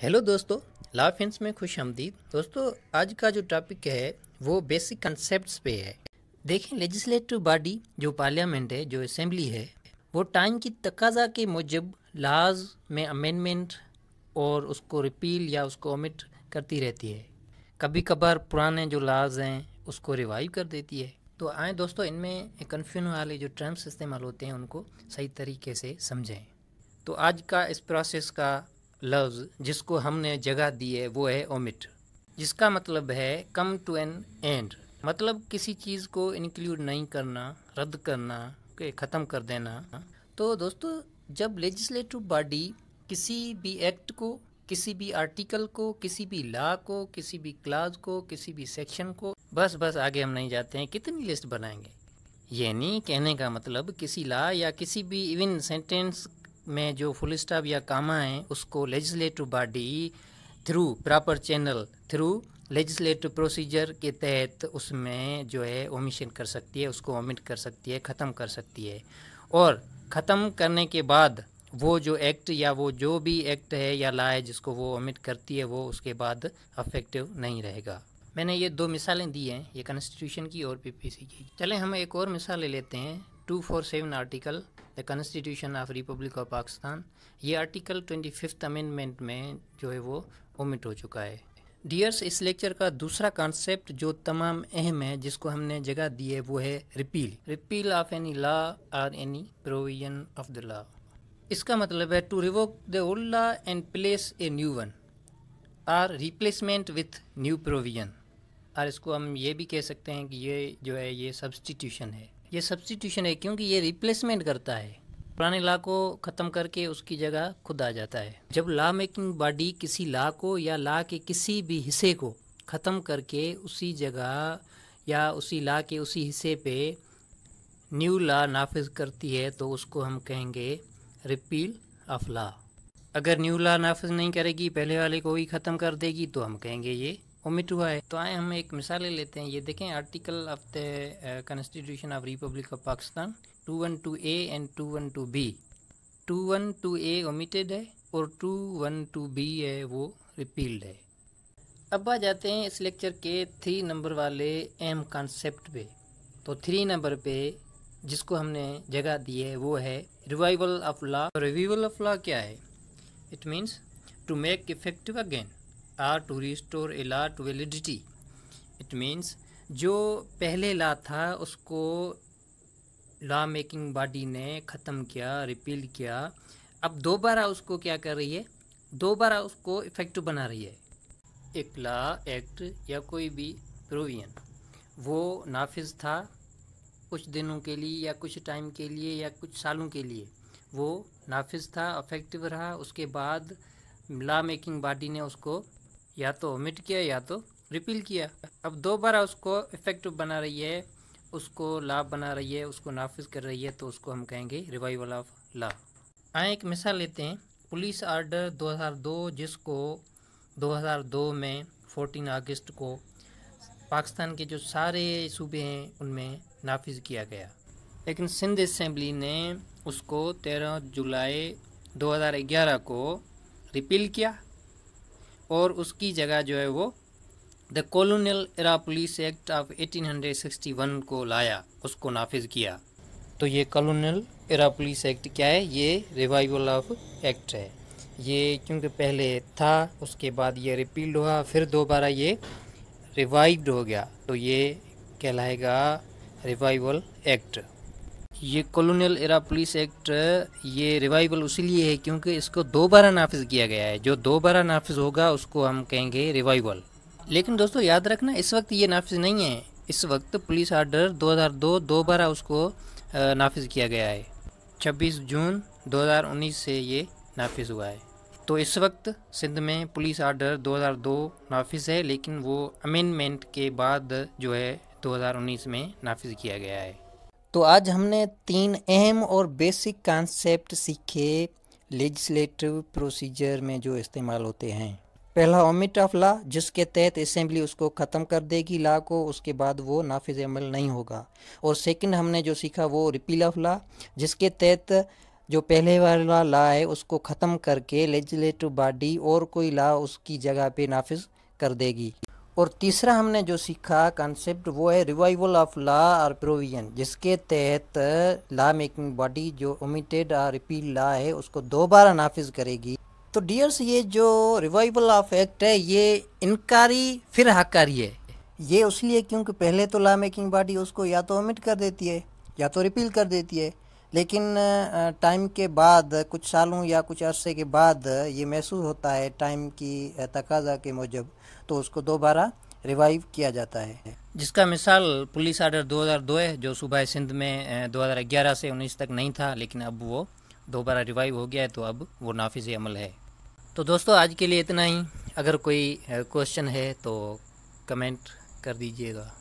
hello दोस्तों ला hints में खुश हमदीद दोस्तों आज का जो टॉपिक है वो बेसिक कंसेप्ट्स पे है देखें लेजिस्लेटिव बॉडी जो पार्लियामेंट है जो असम्बली है वो टाइम की तकाजा के मुजब लाज में अमेंडमेंट और उसको रिपील या उसको ओमिट करती रहती है कभी कभार पुराने जो लाज हैं उसको रिवाइव कर देती है तो आए दोस्तों इनमें कन्फ्यून वाले जो टर्म्स इस्तेमाल होते हैं उनको सही तरीके से समझें तो आज का इस प्रोसेस का लफ्ज़ जिसको हमने जगह दी है वो है ओमिट जिसका मतलब है कम टू एन एंड मतलब किसी चीज़ को इंक्लूड नहीं करना रद्द करना ख़त्म कर देना तो दोस्तों जब लेजिस्लेटिव बॉडी किसी भी एक्ट को किसी भी आर्टिकल को किसी भी लॉ को किसी भी क्लाज को किसी भी सेक्शन को बस बस आगे हम नहीं जाते हैं कितनी लिस्ट बनाएंगे यानी कहने का मतलब किसी लॉ या किसी भी इवन सेंटेंस में जो फुल स्टॉप या कामा है उसको legislative body through proper channel through legislative procedure के तहत उसमें जो है ओमिशन कर सकती है उसको ओमिट कर सकती है ख़त्म कर सकती है और ख़त्म करने के बाद वो जो एक्ट या वो जो भी एक्ट है या ला है जिसको वो ओमिट करती है वो उसके बाद अफेक्टिव नहीं रहेगा मैंने ये दो मिसालें दी हैं ये कॉन्स्टिट्यूशन की और पीपीसी की चलें हम एक और मिसाल ले लेते हैं 247 article the constitution of republic of Pakistan ये आर्टिकल ट्वेंटी फिफ्थ अमेंडमेंट में जो है वो ओमिट हो चुका है डियर्स इस लेक्चर का दूसरा कॉन्सेप्ट जो तमाम अहम है जिसको हमने जगह दी है वो है repeal repeal of any law or any provision of the law इसका मतलब है to revoke the old law and place a new one or replacement with new provision और इसको हम ये भी कह सकते हैं कि ये जो है ये सब्सटीट्यूशन है ये सब्सटीट्यूशन है क्योंकि ये रिप्लेसमेंट करता है पुराने लॉ को ख़त्म करके उसकी जगह खुद आ जाता है जब लॉ मेकिंग बॉडी किसी लॉ को या लॉ के किसी भी हिस्से को ख़त्म करके उसी जगह या उसी लॉ के उसी हिस्से पे न्यू लॉ नाफिज करती है तो उसको हम कहेंगे रिपील ऑफ लॉ अगर न्यू लॉ नाफिज नहीं करेगी पहले वाले को ही ख़त्म कर देगी तो हम कहेंगे ये ओमिट हुआ है तो आए हम एक ले लेते हैं ये देखें article of the constitution of republic of Pakistan two one two A and two one two B two one two A omitted है और टू वन टू बी है वो रिपील्ड है अब आ जाते हैं इस लेक्चर के थ्री नंबर वाले एम कॉन्सेप्ट पे तो थ्री नंबर पे जिसको हमने जगह दी है वो है revival of law revival of law क्या है it means to make effective again or to restore a law to validity it means जो पहले ला था उसको लॉ मेकिंग बॉडी ने ख़त्म किया रिपील किया अब दोबारा उसको क्या कर रही है दोबारा उसको इफ़ेक्टिव बना रही है एक ला एक्ट या कोई भी प्रोविजन वो नाफिज था कुछ दिनों के लिए या कुछ टाइम के लिए या कुछ सालों के लिए वो नाफिज था अफेक्टिव रहा उसके बाद ला मेकिंग बॉडी ने उसको या तो ओमिट किया या तो रिपील किया अब दोबारा उसको इफेक्टिव बना रही है उसको ला बना रही है उसको नाफिज कर रही है तो उसको हम कहेंगे रिवाइवल ऑफ लॉ आए एक मिसाल लेते हैं पुलिस आर्डर 2002 जिसको 2002 में 14 अगस्त को पाकिस्तान के जो सारे सूबे हैं उनमें नाफिज किया गया लेकिन सिंध असम्बली ने उसको 13 जुलाई 2011 को रिपील किया और उसकी जगह जो है वो the colonial era police act of 1861 को लाया उसको नाफिज किया तो ये कॉलोनियल एरा पुलिस एक्ट क्या है ये रिवाइवल ऑफ एक्ट है ये क्योंकि पहले था उसके बाद ये रिपील्ड हुआ फिर दोबारा ये रिवाइव्ड हो गया तो ये कहलाएगा रिवाइवल एक्ट ये कॉलोनियल एरा पुलिस एक्ट ये रिवाइवल लिए है क्योंकि इसको दोबारा नाफिज किया गया है जो दोबारा नाफिज होगा उसको हम कहेंगे रिवाइवल लेकिन दोस्तों याद रखना इस वक्त ये नाफिज नहीं है इस वक्त पुलिस आर्डर 2002 दोबारा उसको नाफिज किया गया है 26 जून 2019 से ये नाफिज हुआ है तो इस वक्त सिंध में पुलिस आर्डर 2002 नाफिज है लेकिन वो अमेंडमेंट के बाद जो है 2019 में नाफिज किया गया है तो आज हमने तीन अहम और बेसिक कॉन्सेप्ट सीखे लेजिस्लेटिव प्रोसीजर में जो इस्तेमाल होते हैं पहला ओमिट ऑफ लॉ जिसके तहत असम्बली उसको ख़त्म कर देगी ला को उसके बाद वो नाफिज अमल नहीं होगा और सेकंड हमने जो सीखा वो रिपील ऑफ लॉ जिसके तहत जो पहले वाला ला है उसको ख़त्म करके लेजिस्लेटिव बॉडी और कोई ला उसकी जगह पे नाफिज कर देगी और तीसरा हमने जो सीखा कॉन्सेप्ट वो है रिवाइवल ऑफ लॉ और प्रोविजन जिसके तहत लॉ मेकिंग बॉडी जो ओमिटेड और रिपील लॉ है उसको दोबारा नाफिज करेगी तो डियर्स ये जो रिवाइवल ऑफ एक्ट है ये इनकारी फिर हकारी है ये उसलिए क्योंकि पहले तो लॉ मेकिंग बॉडी उसको या तो ओमिट कर देती है या तो रिपील कर देती है लेकिन टाइम के बाद कुछ सालों या कुछ अरसे के बाद ये महसूस होता है टाइम की तकाजा के मुजब तो उसको दोबारा रिवाइव किया जाता है जिसका मिसाल पुलिस आर्डर 2002 है जो सुबह सिंध में 2011 से 19 तक नहीं था लेकिन अब वो दोबारा रिवाइव हो गया है तो अब वो नाफिज अमल है तो दोस्तों आज के लिए इतना ही अगर कोई क्वेश्चन है तो कमेंट कर दीजिएगा